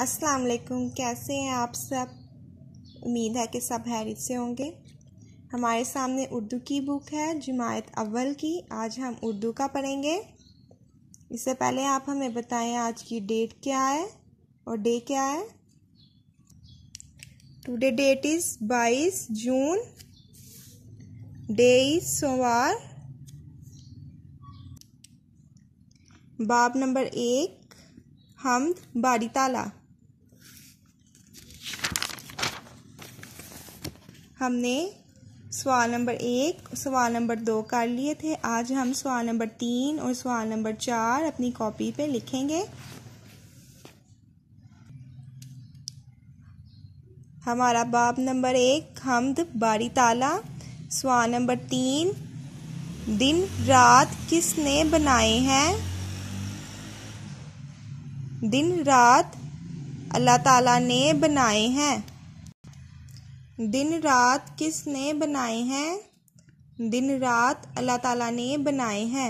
अस्सलाम वालेकुम कैसे हैं आप सब उम्मीद है कि सब हैरित से होंगे हमारे सामने उर्दू की बुक है जमायत अव्वल की आज हम उर्दू का पढ़ेंगे इससे पहले आप हमें बताएं आज की डेट क्या है और डे क्या है टुडे डेट इज़ बाईस जून डे इज सोमवार बाब नंबर एक हमद बारी ताला हमने सवाल नंबर एक सवाल नंबर दो कर लिए थे आज हम सवाल नंबर तीन और सवाल नंबर चार अपनी कॉपी पे लिखेंगे हमारा बाब नंबर एक हमद बारी ताला सवाल नंबर तीन दिन रात किसने बनाए हैं दिन रात अल्लाह ताला ने बनाए हैं दिन रात किसने बनाए हैं दिन रात अल्लाह ताला ने बनाए हैं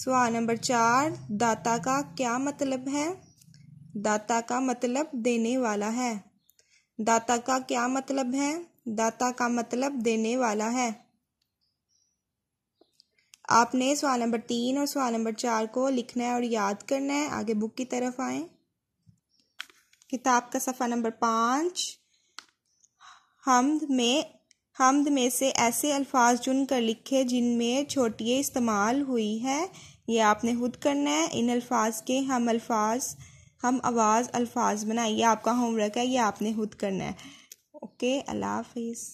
सवाल नंबर चार दाता का क्या मतलब है दाता का मतलब देने वाला है दाता का क्या मतलब है दाता का मतलब देने वाला है आपने सवाल नंबर तीन और सवाल नंबर चार को लिखना है और याद करना है आगे बुक की तरफ आए किताब का सफ़ा नंबर पाँच हमद में हमद में से ऐसे अल्फाज चुन कर लिखे जिनमें छोटी इस्तेमाल हुई है ये आपने खुद करना है इन अल्फाज के हम अल्फाज हम आवाज़ अल्फाज बनाए ये आपका होमवर्क है ये आपने खुद करना है ओके अल्लाह हाफिज़